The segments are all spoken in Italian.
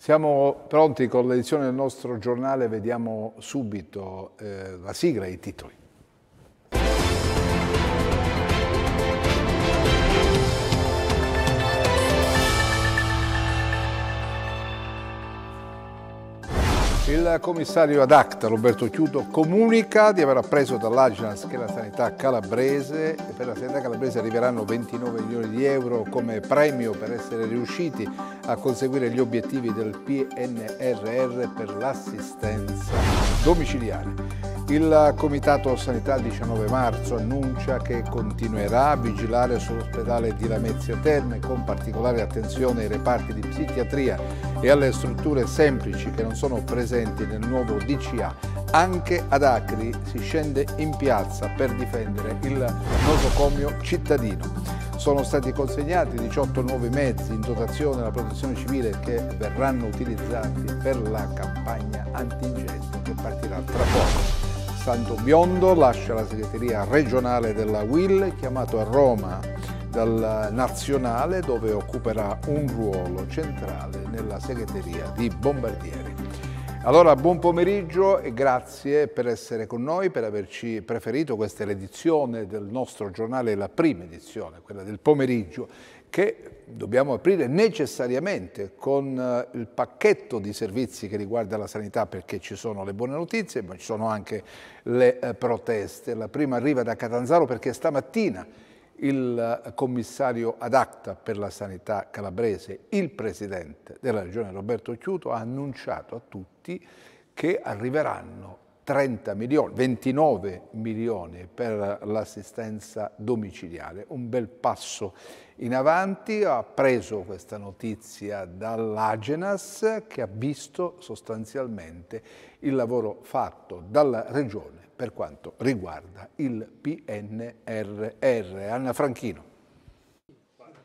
Siamo pronti con l'edizione del nostro giornale, vediamo subito eh, la sigla e i titoli. Il commissario ad acta Roberto Chiudo comunica di aver appreso dall'Aginas che la sanità calabrese e per la sanità calabrese arriveranno 29 milioni di euro come premio per essere riusciti a conseguire gli obiettivi del PNRR per l'assistenza domiciliare. Il Comitato Sanità il 19 marzo annuncia che continuerà a vigilare sull'ospedale di Lamezia Terme con particolare attenzione ai reparti di psichiatria e alle strutture semplici che non sono presenti nel nuovo DCA. Anche ad Acri si scende in piazza per difendere il nosocomio cittadino. Sono stati consegnati 18 nuovi mezzi in dotazione alla protezione civile che verranno utilizzati per la campagna antincendio che partirà tra poco. Santo Biondo lascia la segreteria regionale della WIL chiamato a Roma dal nazionale dove occuperà un ruolo centrale nella segreteria di Bombardieri. Allora buon pomeriggio e grazie per essere con noi, per averci preferito questa edizione del nostro giornale, la prima edizione, quella del pomeriggio, che dobbiamo aprire necessariamente con eh, il pacchetto di servizi che riguarda la sanità perché ci sono le buone notizie ma ci sono anche le eh, proteste. La prima arriva da Catanzaro perché stamattina il eh, commissario ad acta per la sanità calabrese, il presidente della regione Roberto Chiuto, ha annunciato a tutti che arriveranno 30 milioni, 29 milioni per l'assistenza domiciliare, un bel passo in avanti, ha preso questa notizia dall'Agenas che ha visto sostanzialmente il lavoro fatto dalla Regione per quanto riguarda il PNRR. Anna Franchino.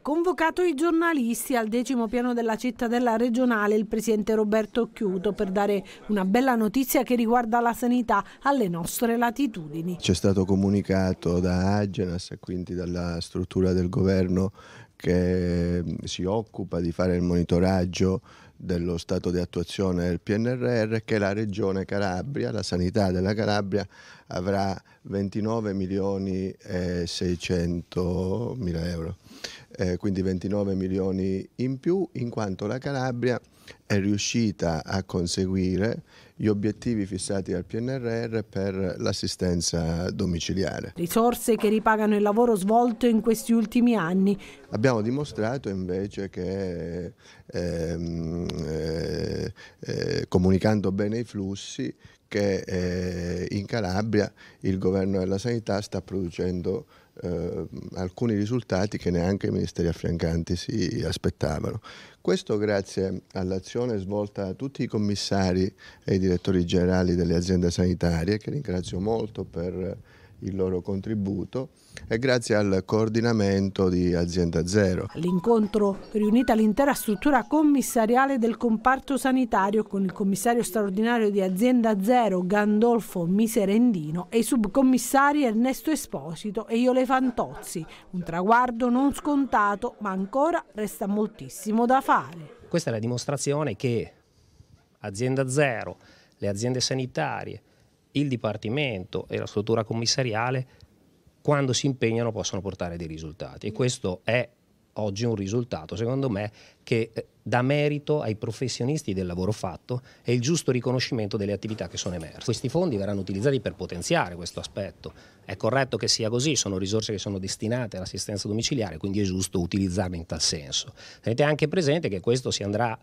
Convocato i giornalisti al decimo piano della cittadella regionale, il presidente Roberto Chiuto per dare una bella notizia che riguarda la sanità alle nostre latitudini. C'è stato comunicato da Agenas e quindi dalla struttura del governo che mm, si occupa di fare il monitoraggio dello stato di attuazione del PNRR che la regione Calabria, la sanità della Calabria avrà 29 milioni e 600 mila euro eh, quindi 29 milioni in più, in quanto la Calabria è riuscita a conseguire gli obiettivi fissati dal PNRR per l'assistenza domiciliare. Risorse che ripagano il lavoro svolto in questi ultimi anni. Abbiamo dimostrato invece che ehm, eh, eh, comunicando bene i flussi, che eh, in Calabria il governo della sanità sta producendo eh, alcuni risultati che neanche i ministeri affiancanti si aspettavano. Questo grazie all'azione svolta da tutti i commissari e i direttori generali delle aziende sanitarie, che ringrazio molto per il loro contributo e grazie al coordinamento di Azienda Zero. L'incontro, riunita l'intera struttura commissariale del comparto sanitario con il commissario straordinario di Azienda Zero Gandolfo Miserendino e i subcommissari Ernesto Esposito e Iole Fantozzi. Un traguardo non scontato ma ancora resta moltissimo da fare. Questa è la dimostrazione che Azienda Zero, le aziende sanitarie, il Dipartimento e la struttura commissariale quando si impegnano possono portare dei risultati e mm. questo è oggi un risultato, secondo me, che eh, dà merito ai professionisti del lavoro fatto e il giusto riconoscimento delle attività che sono emerse. Questi fondi verranno utilizzati per potenziare questo aspetto. È corretto che sia così, sono risorse che sono destinate all'assistenza domiciliare, quindi è giusto utilizzarle in tal senso. Tenete anche presente che questo si andrà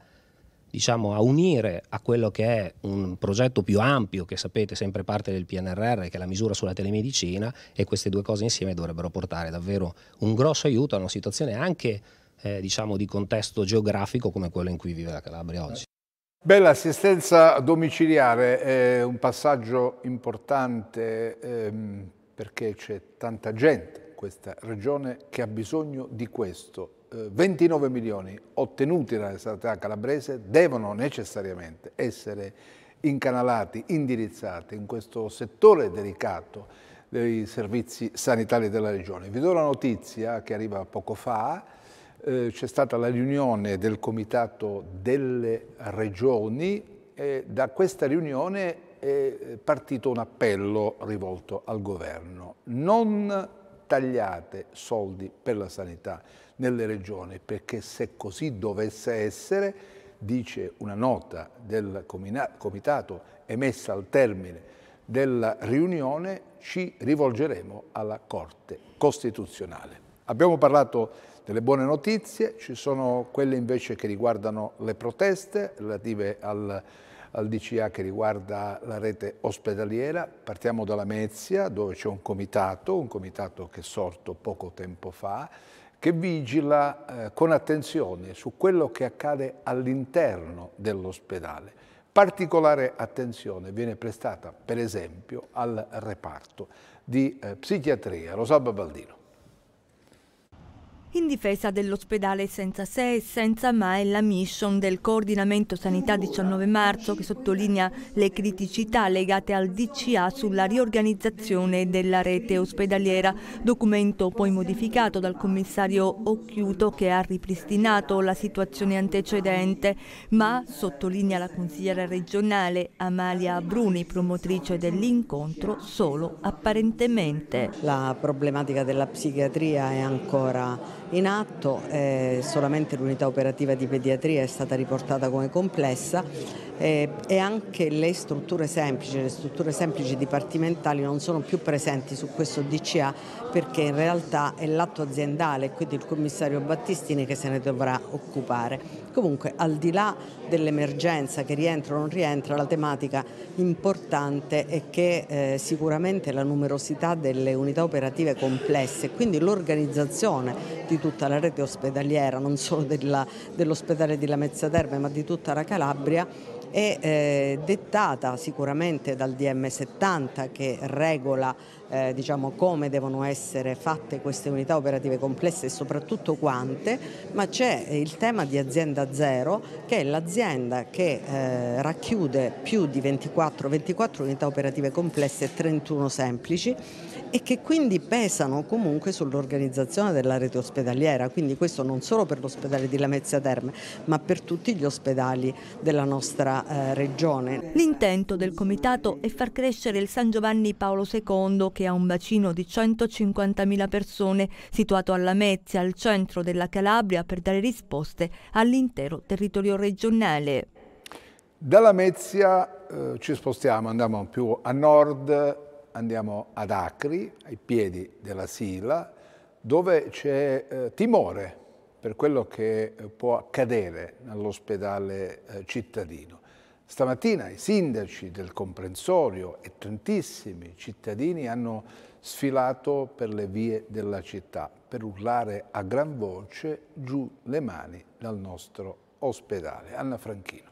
diciamo, a unire a quello che è un progetto più ampio che sapete sempre parte del PNRR, che è la misura sulla telemedicina e queste due cose insieme dovrebbero portare davvero un grosso aiuto a una situazione anche eh, diciamo, di contesto geografico come quello in cui vive la Calabria oggi. Beh, l'assistenza domiciliare è un passaggio importante ehm, perché c'è tanta gente in questa regione che ha bisogno di questo 29 eh, milioni ottenuti dalla sanità calabrese devono necessariamente essere incanalati, indirizzati in questo settore delicato dei servizi sanitari della Regione. Vi do la notizia che arriva poco fa, eh, c'è stata la riunione del Comitato delle Regioni e da questa riunione è partito un appello rivolto al Governo. Non tagliate soldi per la sanità, nelle regioni, perché se così dovesse essere, dice una nota del comitato emessa al termine della riunione, ci rivolgeremo alla Corte Costituzionale. Abbiamo parlato delle buone notizie, ci sono quelle invece che riguardano le proteste relative al, al DCA che riguarda la rete ospedaliera. Partiamo dalla Mezia dove c'è un comitato, un comitato che è sorto poco tempo fa, che vigila eh, con attenzione su quello che accade all'interno dell'ospedale. Particolare attenzione viene prestata, per esempio, al reparto di eh, psichiatria. Rosalba Baldino in difesa dell'ospedale senza sé e senza mai la mission del coordinamento sanità 19 marzo che sottolinea le criticità legate al DCA sulla riorganizzazione della rete ospedaliera, documento poi modificato dal commissario Occhiuto che ha ripristinato la situazione antecedente, ma sottolinea la consigliera regionale Amalia Bruni, promotrice dell'incontro, solo apparentemente. La problematica della psichiatria è ancora in atto, eh, solamente l'unità operativa di pediatria è stata riportata come complessa eh, e anche le strutture semplici, le strutture semplici dipartimentali non sono più presenti su questo DCA perché in realtà è l'atto aziendale e quindi il commissario Battistini che se ne dovrà occupare. Comunque al di là dell'emergenza che rientra o non rientra, la tematica importante è che eh, sicuramente la numerosità delle unità operative complesse, quindi l'organizzazione di tutta la rete ospedaliera, non solo della, dell'ospedale di Lamezza Terme ma di tutta la Calabria, è eh, dettata sicuramente dal DM 70 che regola eh, diciamo, come devono essere fatte queste unità operative complesse e soprattutto quante, ma c'è il tema di azienda zero che è l'azienda che eh, racchiude più di 24, 24 unità operative complesse e 31 semplici e che quindi pesano comunque sull'organizzazione della rete ospedaliera, quindi questo non solo per l'ospedale di Lamezia Terme, ma per tutti gli ospedali della nostra eh, regione. L'intento del comitato è far crescere il San Giovanni Paolo II che ha un bacino di 150.000 persone situato alla Mezia, al centro della Calabria per dare risposte all'intero territorio regionale. Dalla Mezia eh, ci spostiamo, andiamo più a nord, andiamo ad Acri, ai piedi della Sila, dove c'è eh, timore per quello che eh, può accadere all'ospedale eh, cittadino. Stamattina i sindaci del comprensorio e tantissimi cittadini hanno sfilato per le vie della città per urlare a gran voce giù le mani dal nostro ospedale. Anna Franchino.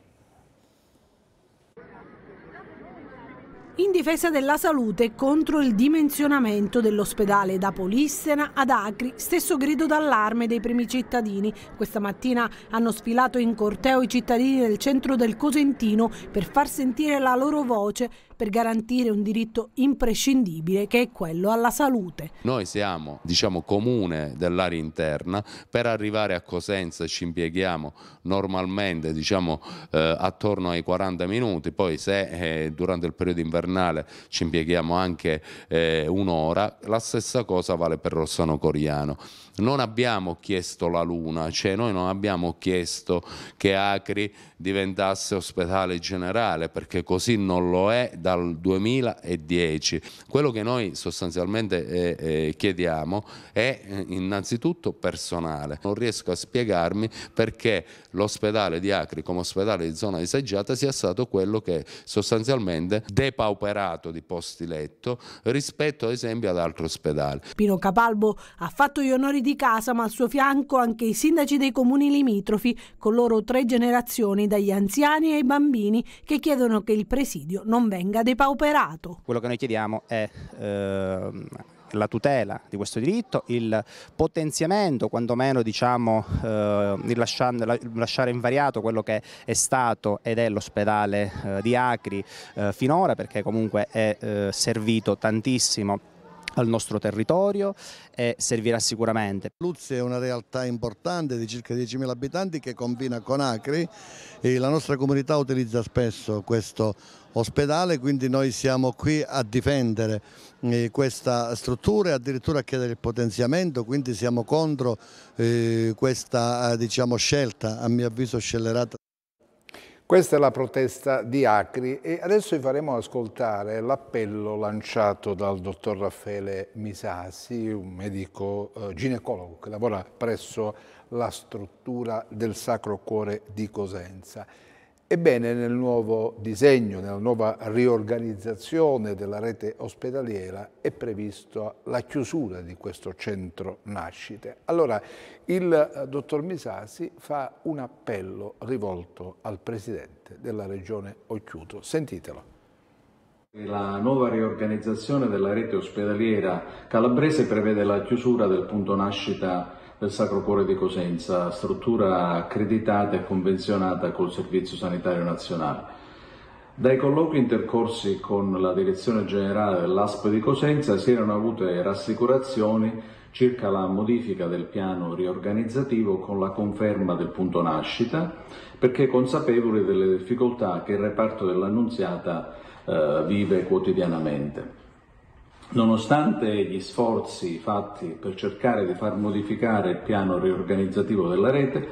in difesa della salute contro il dimensionamento dell'ospedale da Polissena ad Acri, stesso grido d'allarme dei primi cittadini. Questa mattina hanno sfilato in corteo i cittadini del centro del Cosentino per far sentire la loro voce per garantire un diritto imprescindibile che è quello alla salute. Noi siamo diciamo, comune dell'area interna, per arrivare a Cosenza ci impieghiamo normalmente diciamo, eh, attorno ai 40 minuti, poi se eh, durante il periodo invernale ci impieghiamo anche eh, un'ora, la stessa cosa vale per Rossano Coriano non abbiamo chiesto la Luna, cioè noi non abbiamo chiesto che Acri diventasse ospedale generale, perché così non lo è dal 2010. Quello che noi sostanzialmente eh, eh, chiediamo è eh, innanzitutto personale. Non riesco a spiegarmi perché l'ospedale di Acri come ospedale di zona disagiata sia stato quello che sostanzialmente depauperato di posti letto rispetto ad esempio ad altri ospedali. Pino Capalbo ha fatto gli onori di di casa, ma al suo fianco anche i sindaci dei comuni limitrofi, con loro tre generazioni, dagli anziani ai bambini, che chiedono che il presidio non venga depauperato. Quello che noi chiediamo è... Ehm la tutela di questo diritto, il potenziamento, quantomeno diciamo, eh, lasciare, lasciare, invariato quello che è stato ed è l'ospedale eh, di Acri eh, finora, perché comunque è eh, servito tantissimo al nostro territorio e servirà sicuramente. Luzzi è una realtà importante di circa 10.000 abitanti che combina con Acri e la nostra comunità utilizza spesso questo ospedale, quindi noi siamo qui a difendere eh, questa struttura e addirittura a chiedere il potenziamento, quindi siamo contro eh, questa eh, diciamo, scelta, a mio avviso scellerata. Questa è la protesta di Acri e adesso vi faremo ascoltare l'appello lanciato dal dottor Raffaele Misasi, un medico eh, ginecologo che lavora presso la struttura del Sacro Cuore di Cosenza. Ebbene, nel nuovo disegno, nella nuova riorganizzazione della rete ospedaliera è prevista la chiusura di questo centro nascite. Allora, il eh, dottor Misasi fa un appello rivolto al presidente della regione Occhiuto. Sentitelo. La nuova riorganizzazione della rete ospedaliera calabrese prevede la chiusura del punto nascita del Sacro Cuore di Cosenza, struttura accreditata e convenzionata col Servizio Sanitario Nazionale. Dai colloqui intercorsi con la Direzione Generale dell'ASP di Cosenza si erano avute rassicurazioni circa la modifica del piano riorganizzativo con la conferma del punto nascita, perché consapevoli delle difficoltà che il reparto dell'Annunziata eh, vive quotidianamente. Nonostante gli sforzi fatti per cercare di far modificare il piano riorganizzativo della rete,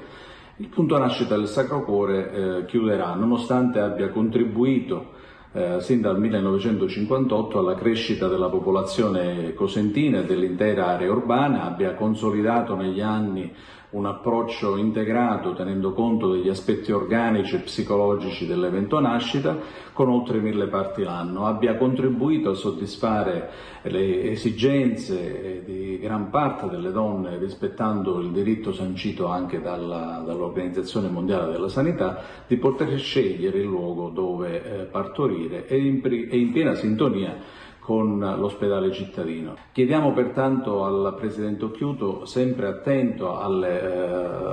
il punto nascita del Sacro Cuore eh, chiuderà, nonostante abbia contribuito eh, sin dal 1958 alla crescita della popolazione cosentina e dell'intera area urbana, abbia consolidato negli anni un approccio integrato tenendo conto degli aspetti organici e psicologici dell'evento nascita con oltre mille parti l'anno, abbia contribuito a soddisfare le esigenze eh, di gran parte delle donne rispettando il diritto sancito anche dalla, dall'Organizzazione Mondiale della Sanità di poter scegliere il luogo dove eh, partorire e in, e in piena sintonia con l'ospedale cittadino. Chiediamo pertanto al Presidente Occhiuto, sempre attento alle, eh,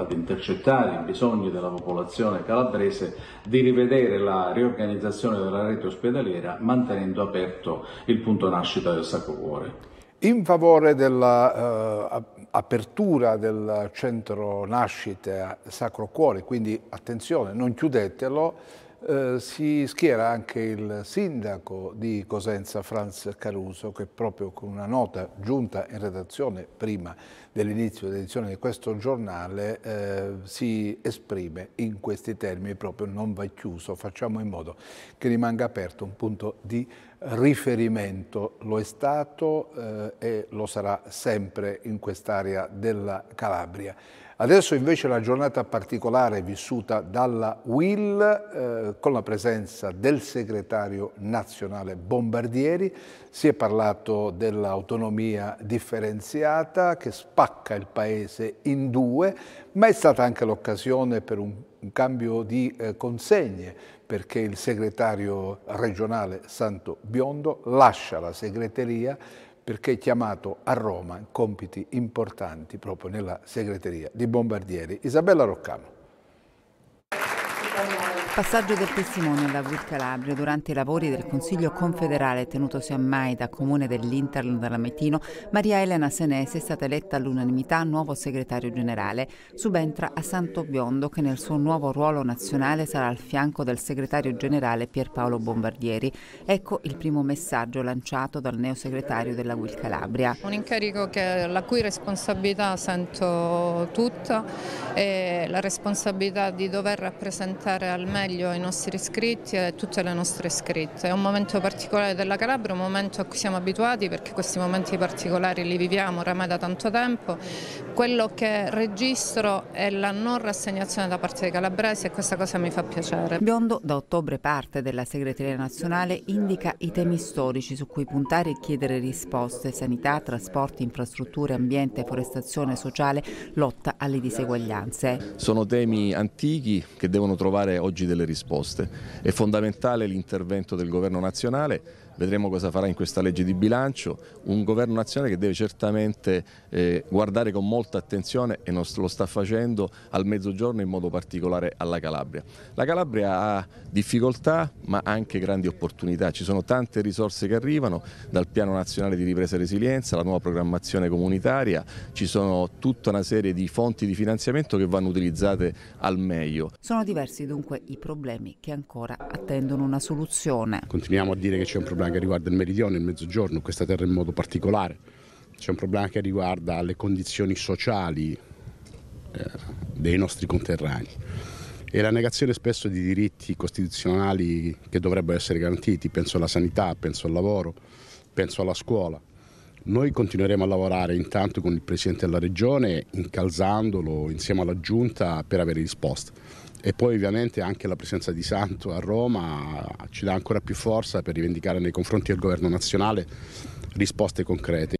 ad intercettare i bisogni della popolazione calabrese, di rivedere la riorganizzazione della rete ospedaliera mantenendo aperto il punto nascita del Sacro Cuore. In favore dell'apertura eh, del centro nascite Sacro Cuore, quindi attenzione, non chiudetelo, eh, si schiera anche il sindaco di Cosenza, Franz Caruso, che proprio con una nota giunta in redazione prima dell'inizio dell'edizione di questo giornale eh, si esprime in questi termini, proprio non va chiuso, facciamo in modo che rimanga aperto un punto di riferimento, lo è stato eh, e lo sarà sempre in quest'area della Calabria. Adesso invece la giornata particolare vissuta dalla WIL eh, con la presenza del segretario nazionale Bombardieri, si è parlato dell'autonomia differenziata che spacca il paese in due, ma è stata anche l'occasione per un, cambio di eh, consegne perché il segretario regionale Santo Biondo lascia la segreteria perché è chiamato a Roma in compiti importanti proprio nella segreteria di Bombardieri. Isabella Roccano. Passaggio del testimone alla Wood Calabria durante i lavori del Consiglio confederale tenutosi a Maida, comune dell'Interno dell'Ametino, Maria Elena Senese è stata eletta all'unanimità nuovo segretario generale. Subentra a Santo Biondo che nel suo nuovo ruolo nazionale sarà al fianco del segretario generale Pierpaolo Bombardieri. Ecco il primo messaggio lanciato dal neo segretario della Will Calabria. Un incarico che, la cui responsabilità sento tutta, è la responsabilità di dover rappresentare al meglio meglio i nostri iscritti e tutte le nostre iscritte. È un momento particolare della Calabria, un momento a cui siamo abituati perché questi momenti particolari li viviamo oramai da tanto tempo. Quello che registro è la non rassegnazione da parte dei calabresi e questa cosa mi fa piacere. Biondo, da ottobre parte della segreteria nazionale, indica i temi storici su cui puntare e chiedere risposte, sanità, trasporti, infrastrutture, ambiente, forestazione sociale, lotta alle diseguaglianze. Sono temi antichi che devono trovare oggi delle risposte. È fondamentale l'intervento del governo nazionale vedremo cosa farà in questa legge di bilancio, un governo nazionale che deve certamente eh, guardare con molta attenzione e non lo sta facendo al mezzogiorno in modo particolare alla Calabria. La Calabria ha difficoltà ma anche grandi opportunità, ci sono tante risorse che arrivano dal piano nazionale di ripresa e resilienza, la nuova programmazione comunitaria, ci sono tutta una serie di fonti di finanziamento che vanno utilizzate al meglio. Sono diversi dunque i problemi che ancora attendono una soluzione. Continuiamo a dire che c'è un problema problema che riguarda il meridione, il mezzogiorno, questa terra in modo particolare, c'è un problema che riguarda le condizioni sociali eh, dei nostri conterranei e la negazione spesso di diritti costituzionali che dovrebbero essere garantiti, penso alla sanità, penso al lavoro, penso alla scuola. Noi continueremo a lavorare intanto con il Presidente della Regione, incalzandolo insieme alla Giunta per avere risposte e poi ovviamente anche la presenza di Santo a Roma ci dà ancora più forza per rivendicare nei confronti del governo nazionale risposte concrete.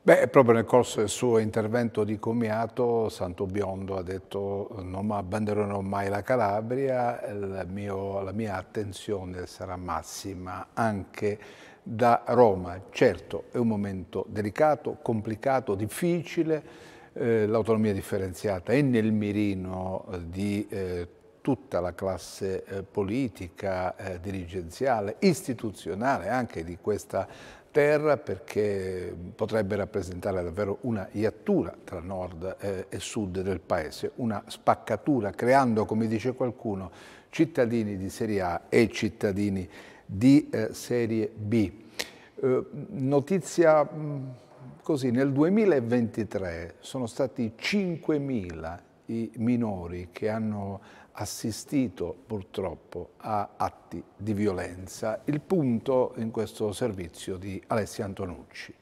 Beh, proprio nel corso del suo intervento di commiato, Santo Biondo ha detto non abbandonerò mai la Calabria, la, mio, la mia attenzione sarà massima anche da Roma. Certo, è un momento delicato, complicato, difficile, eh, l'autonomia differenziata è nel mirino eh, di eh, tutta la classe eh, politica, eh, dirigenziale, istituzionale anche di questa terra perché potrebbe rappresentare davvero una iattura tra nord eh, e sud del paese, una spaccatura creando, come dice qualcuno, cittadini di serie A e cittadini di eh, serie B. notizia mh, mm, così nel 2023 sono stati 5.000 i minori che hanno assistito purtroppo a atti di violenza. Il punto in questo servizio di Alessia Antonucci.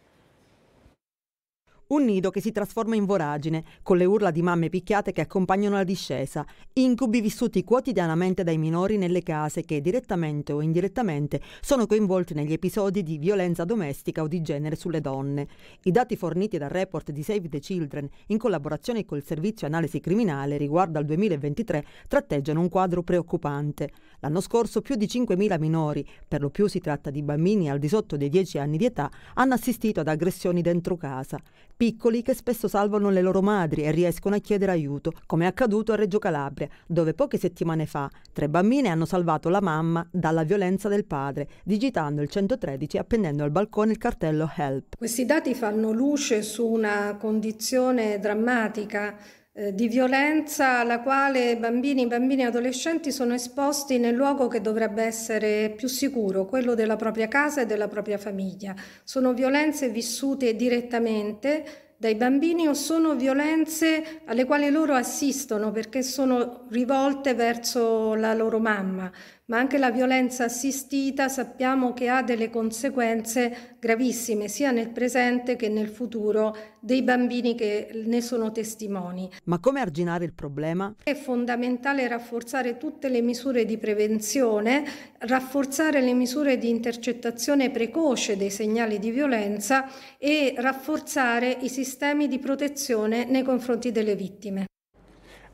Un nido che si trasforma in voragine, con le urla di mamme picchiate che accompagnano la discesa, incubi vissuti quotidianamente dai minori nelle case che, direttamente o indirettamente, sono coinvolti negli episodi di violenza domestica o di genere sulle donne. I dati forniti dal report di Save the Children, in collaborazione col Servizio Analisi Criminale riguardo al 2023, tratteggiano un quadro preoccupante. L'anno scorso più di 5.000 minori, per lo più si tratta di bambini al di sotto dei 10 anni di età, hanno assistito ad aggressioni dentro casa piccoli che spesso salvano le loro madri e riescono a chiedere aiuto, come è accaduto a Reggio Calabria, dove poche settimane fa tre bambine hanno salvato la mamma dalla violenza del padre, digitando il 113 e appendendo al balcone il cartello Help. Questi dati fanno luce su una condizione drammatica eh, di violenza alla quale bambini, bambini e adolescenti sono esposti nel luogo che dovrebbe essere più sicuro, quello della propria casa e della propria famiglia. Sono violenze vissute direttamente dai bambini o sono violenze alle quali loro assistono perché sono rivolte verso la loro mamma, ma anche la violenza assistita sappiamo che ha delle conseguenze gravissime sia nel presente che nel futuro dei bambini che ne sono testimoni. Ma come arginare il problema? È fondamentale rafforzare tutte le misure di prevenzione, rafforzare le misure di intercettazione precoce dei segnali di violenza e rafforzare i sistemi di protezione nei confronti delle vittime.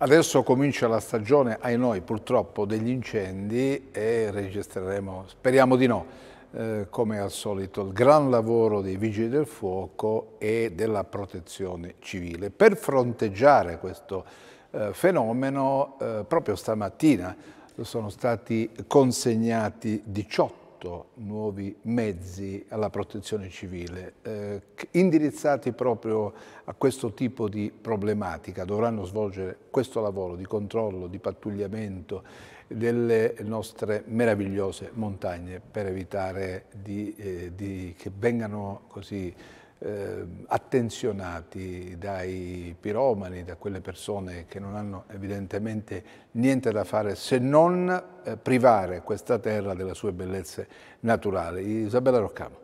Adesso comincia la stagione, ai noi purtroppo, degli incendi e registreremo, speriamo di no, eh, come al solito, il gran lavoro dei Vigili del Fuoco e della Protezione Civile. Per fronteggiare questo eh, fenomeno, eh, proprio stamattina sono stati consegnati 18 8 nuovi mezzi alla protezione civile eh, indirizzati proprio a questo tipo di problematica. Dovranno svolgere questo lavoro di controllo, di pattugliamento delle nostre meravigliose montagne per evitare di, eh, di, che vengano così eh, attenzionati dai piromani, da quelle persone che non hanno evidentemente niente da fare se non eh, privare questa terra delle sue bellezze naturali. Isabella Roccamo.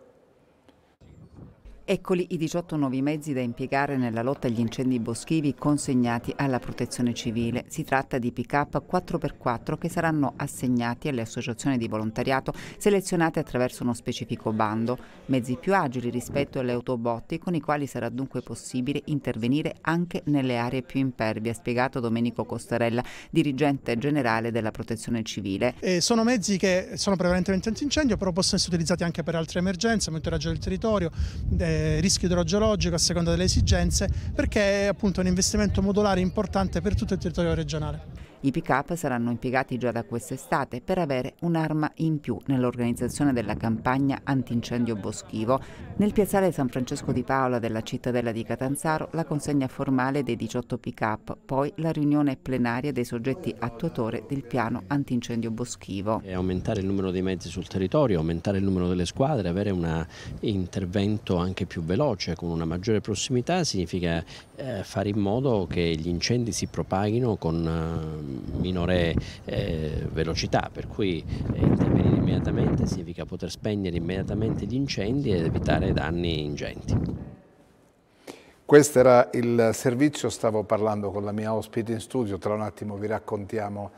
Eccoli i 18 nuovi mezzi da impiegare nella lotta agli incendi boschivi consegnati alla protezione civile. Si tratta di pick-up 4x4 che saranno assegnati alle associazioni di volontariato selezionate attraverso uno specifico bando. Mezzi più agili rispetto alle autobotti con i quali sarà dunque possibile intervenire anche nelle aree più impervie, ha spiegato Domenico Costarella, dirigente generale della protezione civile. Eh, sono mezzi che sono prevalentemente antincendio però possono essere utilizzati anche per altre emergenze, monitoraggio del territorio, eh, eh, rischio idrogeologico a seconda delle esigenze perché è appunto un investimento modulare importante per tutto il territorio regionale. I pick-up saranno impiegati già da quest'estate per avere un'arma in più nell'organizzazione della campagna antincendio boschivo. Nel piazzale San Francesco di Paola della cittadella di Catanzaro la consegna formale dei 18 pick-up, poi la riunione plenaria dei soggetti attuatori del piano antincendio boschivo. E aumentare il numero dei mezzi sul territorio, aumentare il numero delle squadre, avere un intervento anche più veloce, con una maggiore prossimità, significa eh, fare in modo che gli incendi si propaghino con... Eh, minore eh, velocità, per cui eh, intervenire immediatamente significa poter spegnere immediatamente gli incendi ed evitare danni ingenti. Questo era il servizio, stavo parlando con la mia ospite in studio, tra un attimo vi raccontiamo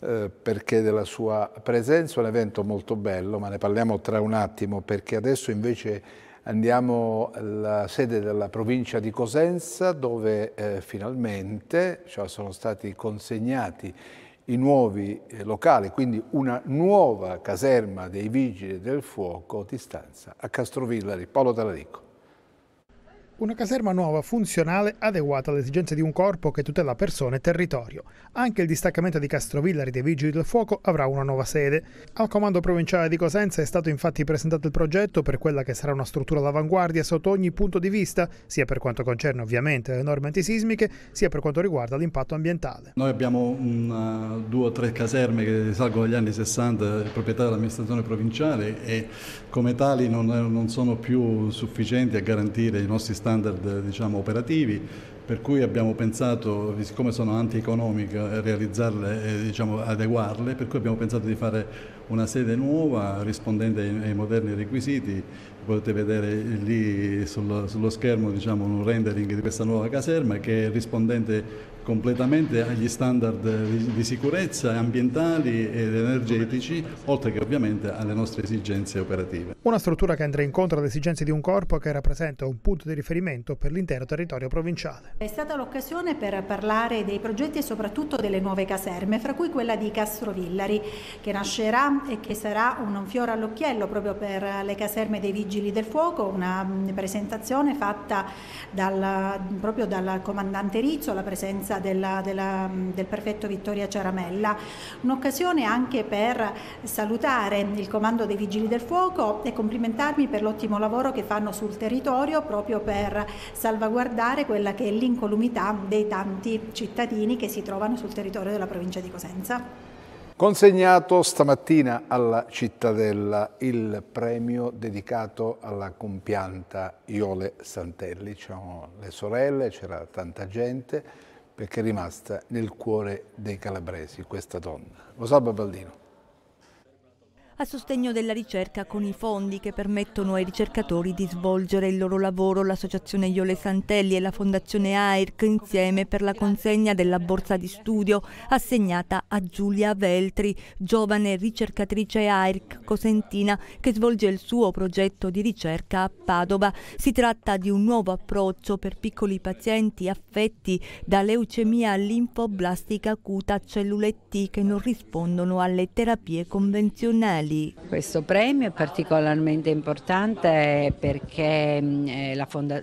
eh, perché della sua presenza, un evento molto bello, ma ne parliamo tra un attimo perché adesso invece Andiamo alla sede della provincia di Cosenza dove eh, finalmente cioè, sono stati consegnati i nuovi eh, locali, quindi una nuova caserma dei Vigili del Fuoco di stanza a Castrovillari. Paolo Talarico. Una caserma nuova, funzionale, adeguata alle esigenze di un corpo che tutela persone e territorio. Anche il distaccamento di Castrovillari dei Vigili del Fuoco avrà una nuova sede. Al comando provinciale di Cosenza è stato infatti presentato il progetto per quella che sarà una struttura all'avanguardia sotto ogni punto di vista, sia per quanto concerne ovviamente le norme antisismiche, sia per quanto riguarda l'impatto ambientale. Noi abbiamo una, due o tre caserme che risalgono agli anni 60, proprietà dell'amministrazione provinciale e come tali non, non sono più sufficienti a garantire i nostri standard standard diciamo, operativi, per cui abbiamo pensato, siccome sono anti-economica, realizzarle e diciamo, adeguarle, per cui abbiamo pensato di fare una sede nuova rispondente ai, ai moderni requisiti. Potete vedere lì sul, sullo schermo diciamo, un rendering di questa nuova caserma che è rispondente completamente agli standard di sicurezza ambientali ed energetici, oltre che ovviamente alle nostre esigenze operative. Una struttura che andrà incontro alle esigenze di un corpo che rappresenta un punto di riferimento per l'intero territorio provinciale. È stata l'occasione per parlare dei progetti e soprattutto delle nuove caserme, fra cui quella di Castrovillari, che nascerà e che sarà un fiore all'occhiello proprio per le caserme dei Vigili del Fuoco, una presentazione fatta dal, proprio dal comandante Rizzo, la presenza della, della, del prefetto Vittoria Ciaramella, un'occasione anche per salutare il comando dei Vigili del Fuoco e complimentarmi per l'ottimo lavoro che fanno sul territorio proprio per salvaguardare quella che è l'incolumità dei tanti cittadini che si trovano sul territorio della provincia di Cosenza. Consegnato stamattina alla cittadella il premio dedicato alla compianta Iole Santelli. C'erano le sorelle, c'era tanta gente perché è rimasta nel cuore dei calabresi questa donna. Lo salva Baldino a sostegno della ricerca con i fondi che permettono ai ricercatori di svolgere il loro lavoro. L'associazione Iole Santelli e la fondazione AIRC insieme per la consegna della borsa di studio assegnata a Giulia Veltri, giovane ricercatrice AIRC cosentina che svolge il suo progetto di ricerca a Padova. Si tratta di un nuovo approccio per piccoli pazienti affetti da leucemia linfoblastica acuta cellule T che non rispondono alle terapie convenzionali locali. Questo premio è particolarmente importante perché mm, eh,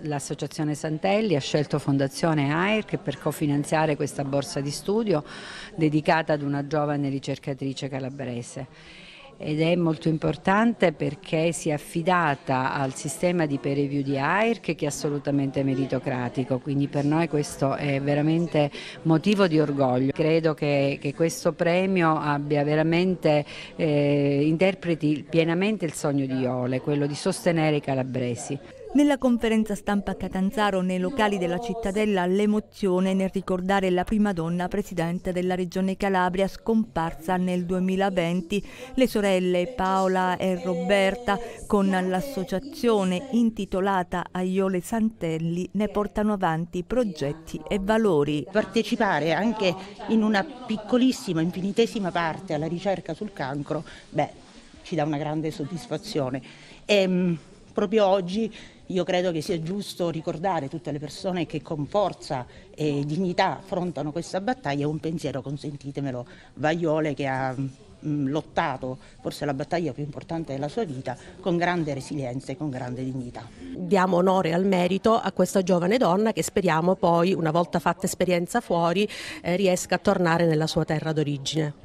l'Associazione Santelli ha scelto Fondazione AIRC per cofinanziare questa borsa di studio dedicata ad una giovane ricercatrice calabrese ed è molto importante perché si è affidata al sistema di peer review di AIRC che è assolutamente meritocratico, quindi per noi questo è veramente motivo di orgoglio. Credo che, che questo premio abbia veramente, eh, interpreti pienamente il sogno di Iole, quello di sostenere i calabresi. Nella conferenza stampa a Catanzaro, nei locali della cittadella, l'emozione nel ricordare la prima donna presidente della regione Calabria scomparsa nel 2020. Le sorelle Paola e Roberta con l'associazione intitolata Aiole Santelli ne portano avanti progetti e valori. Partecipare anche in una piccolissima, infinitesima parte alla ricerca sul cancro, beh, ci dà una grande soddisfazione. E, ehm, proprio oggi io credo che sia giusto ricordare tutte le persone che con forza e dignità affrontano questa battaglia un pensiero, consentitemelo, Vagliole che ha mm, lottato, forse la battaglia più importante della sua vita, con grande resilienza e con grande dignità. Diamo onore al merito a questa giovane donna che speriamo poi, una volta fatta esperienza fuori, eh, riesca a tornare nella sua terra d'origine.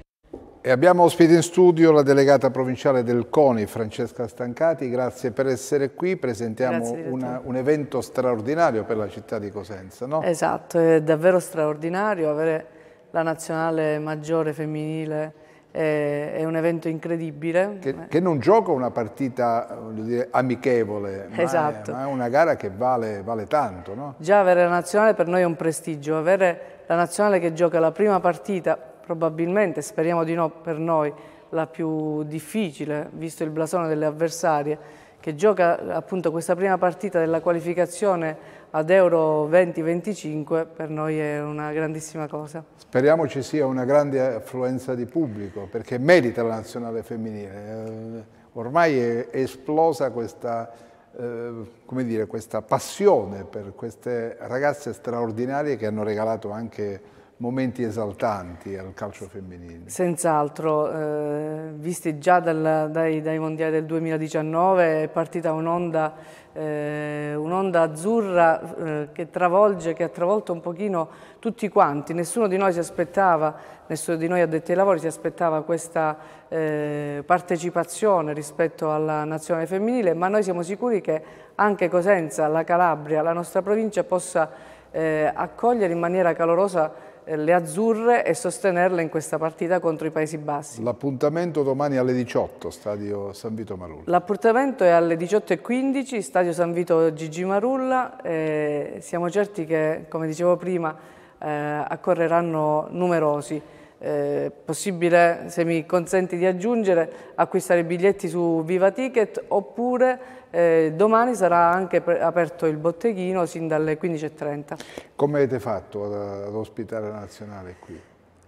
E abbiamo ospite in studio la delegata provinciale del CONI, Francesca Stancati, grazie per essere qui, presentiamo una, un evento straordinario per la città di Cosenza. No? Esatto, è davvero straordinario avere la nazionale maggiore femminile è, un evento incredibile. Che, che, non gioca una partita dire, amichevole, ma, esatto. è, ma, è, una gara che vale, vale tanto. No? Già avere la nazionale per noi è un prestigio, avere la nazionale che gioca la prima partita, probabilmente, speriamo di no per noi, la più difficile, visto il blasone delle avversarie, che gioca appunto questa prima partita della qualificazione ad Euro 2025 per noi è una grandissima cosa. Speriamo ci sia una grande affluenza di pubblico perché merita la nazionale femminile. Eh, ormai è esplosa questa, eh, dire, questa passione per queste ragazze straordinarie che hanno regalato anche momenti esaltanti al calcio femminile. Senz'altro, eh, visti già dal, dai, dai, mondiali del 2019 è partita un'onda eh, un azzurra eh, che travolge, che ha travolto un pochino tutti quanti, nessuno di noi si aspettava, nessuno di noi addetti ai lavori si aspettava questa eh, partecipazione rispetto alla nazionale femminile, ma noi siamo sicuri che anche Cosenza, la Calabria, la nostra provincia possa eh, accogliere in maniera calorosa eh, le azzurre e sostenerle in questa partita contro i Paesi Bassi. L'appuntamento domani alle 18, stadio San Vito Marulla. L'appuntamento è alle 18.15, stadio San Vito Gigi Marulla. Eh, siamo certi che, come dicevo prima, eh, accorreranno numerosi eh, possibile, se mi consenti di aggiungere, acquistare i biglietti su Viva Ticket oppure eh, domani sarà anche aperto il botteghino sin dalle 15.30. Come avete fatto ad, ad ospitare la Nazionale qui?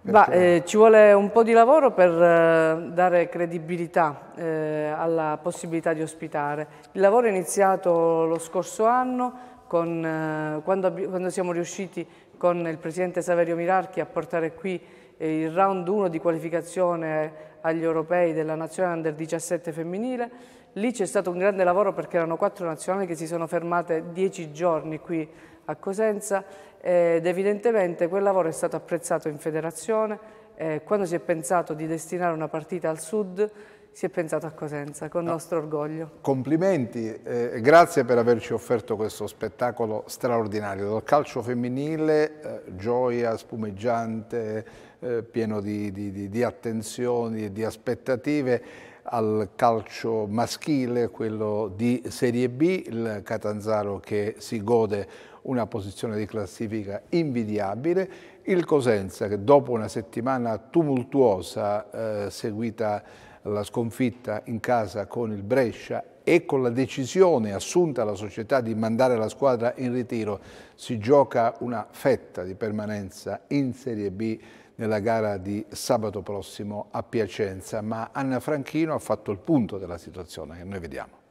Bah, eh, ci vuole un po' di lavoro per eh, dare credibilità eh, alla possibilità di ospitare. Il lavoro è iniziato lo scorso anno con, eh, quando, quando siamo riusciti con il Presidente Saverio Mirarchi a portare qui il round 1 di qualificazione agli europei della nazione under 17 femminile. Lì c'è stato un grande lavoro perché erano quattro nazionali che si sono fermate dieci giorni qui a Cosenza ed evidentemente quel lavoro è stato apprezzato in federazione. Eh, quando si è pensato di destinare una partita al sud si è pensato a Cosenza, con no. Ah. nostro orgoglio. Complimenti, eh, grazie per averci offerto questo spettacolo straordinario, dal calcio femminile, eh, gioia spumeggiante, eh, pieno di, di, di, di attenzioni e di aspettative, al calcio maschile, quello di Serie B, il Catanzaro che si gode una posizione di classifica invidiabile, il Cosenza che dopo una settimana tumultuosa eh, seguita la sconfitta in casa con il Brescia e con la decisione assunta alla società di mandare la squadra in ritiro si gioca una fetta di permanenza in Serie B nella gara di sabato prossimo a Piacenza, ma Anna Franchino ha fatto il punto della situazione che noi vediamo.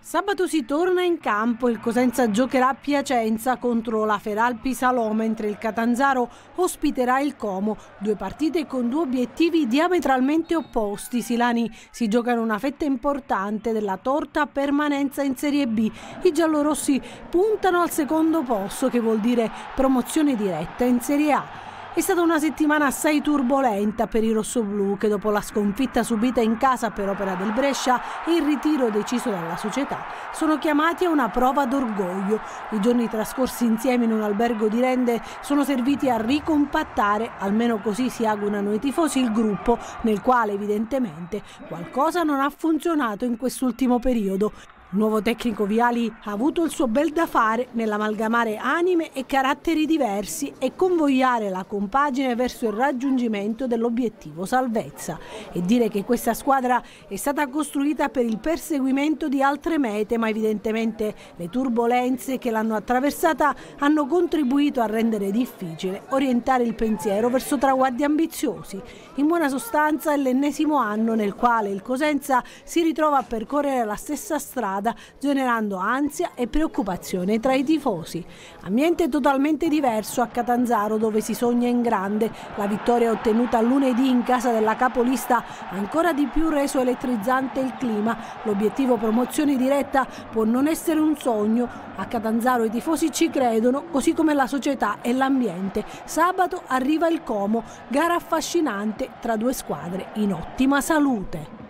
Sabato si torna in campo, il Cosenza giocherà a Piacenza contro la Feralpi Salò, mentre il Catanzaro ospiterà il Como, due partite con due obiettivi diametralmente opposti. Silani si giocano una fetta importante della torta permanenza in Serie B. I giallorossi puntano al secondo posto, che vuol dire promozione diretta in Serie A. È stata una settimana assai turbolenta per i rossoblù che dopo la sconfitta subita in casa per opera del Brescia e il ritiro deciso dalla società sono chiamati a una prova d'orgoglio. I giorni trascorsi insieme in un albergo di Rende sono serviti a ricompattare, almeno così si augurano i tifosi, il gruppo nel quale evidentemente qualcosa non ha funzionato in quest'ultimo periodo. Il nuovo tecnico Viali ha avuto il suo bel da fare nell'amalgamare anime e caratteri diversi e convogliare la compagine verso il raggiungimento dell'obiettivo salvezza e dire che questa squadra è stata costruita per il perseguimento di altre mete ma evidentemente le turbulenze che l'hanno attraversata hanno contribuito a rendere difficile orientare il pensiero verso traguardi ambiziosi. In buona sostanza è l'ennesimo anno nel quale il Cosenza si ritrova a percorrere la stessa strada strada, generando ansia e preoccupazione tra i tifosi. Ambiente totalmente diverso a Catanzaro dove si sogna in grande. La vittoria ottenuta lunedì in casa della capolista ha ancora di più reso elettrizzante il clima. L'obiettivo promozione diretta può non essere un sogno. A Catanzaro i tifosi ci credono, così come la società e l'ambiente. Sabato arriva il Como, gara affascinante tra due squadre in ottima salute.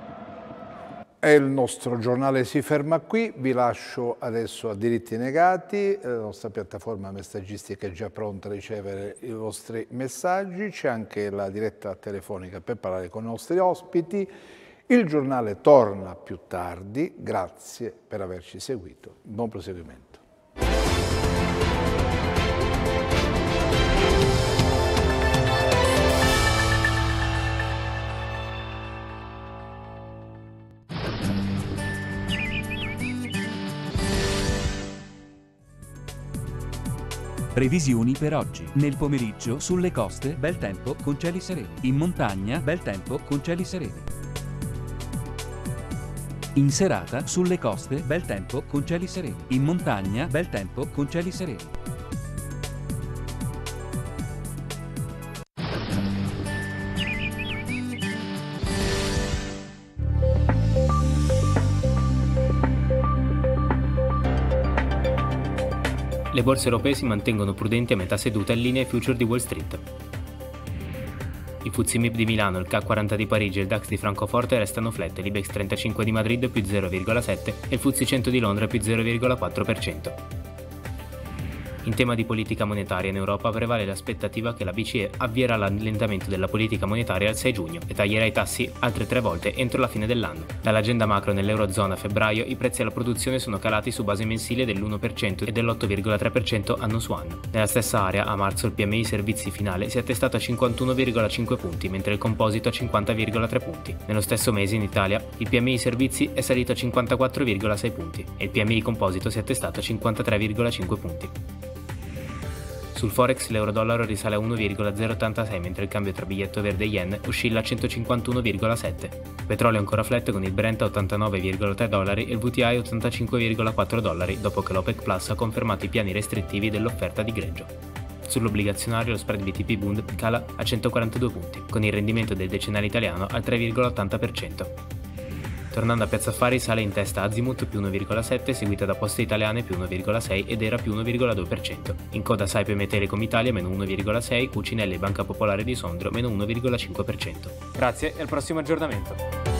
E il nostro giornale si ferma qui, vi lascio adesso a diritti negati, la nostra piattaforma messaggistica è già pronta a ricevere i vostri messaggi, c'è anche la diretta telefonica per parlare con i nostri ospiti, il giornale torna più tardi, grazie per averci seguito, buon proseguimento. Previsioni per oggi. Nel pomeriggio sulle coste, bel tempo con cieli sereni. In montagna, bel tempo con cieli sereni. In serata, sulle coste, bel tempo con cieli sereni. In montagna, bel tempo con cieli sereni. le borse europee si mantengono prudenti a metà seduta in linea ai future di Wall Street. I Fuzzi MIB di Milano, il K40 di Parigi e il DAX di Francoforte restano flat, l'IBEX 35 di Madrid più 0,7 e il Fuzzi 100 di Londra più 0,4%. In tema di politica monetaria in Europa prevale l'aspettativa che la BCE avvierà l'allentamento della politica monetaria al 6 giugno e taglierà i tassi altre tre volte entro la fine dell'anno. Dall'agenda macro nell'Eurozona a febbraio i prezzi alla produzione sono calati su base mensile dell'1% e dell'8,3% anno su anno. Nella stessa area a marzo il PMI servizi finale si è attestato a 51,5 punti mentre il composito a 50,3 punti. Nello stesso mese in Italia il PMI servizi è salito a 54,6 punti e il PMI composito si è attestato a 53,5 punti. Sul Forex l'euro-dollaro risale a 1,086 mentre il cambio tra biglietto verde e yen oscilla a 151,7. Petrolio ancora flat con il Brent a 89,3 dollari e il VTI a 85,4 dollari dopo che l'OPEC Plus ha confermato i piani restrittivi dell'offerta di greggio. Sull'obbligazionario lo spread BTP Bund cala a 142 punti, con il rendimento del decennale italiano al 3,80%. Tornando a Piazza Affari sale in testa Azimut più 1,7, seguita da Poste Italiane più 1,6 ed Era più 1,2%. In coda Saipem e Telecom Italia meno 1,6, Cucinelli e Banca Popolare di Sondrio meno 1,5%. Grazie e al prossimo aggiornamento.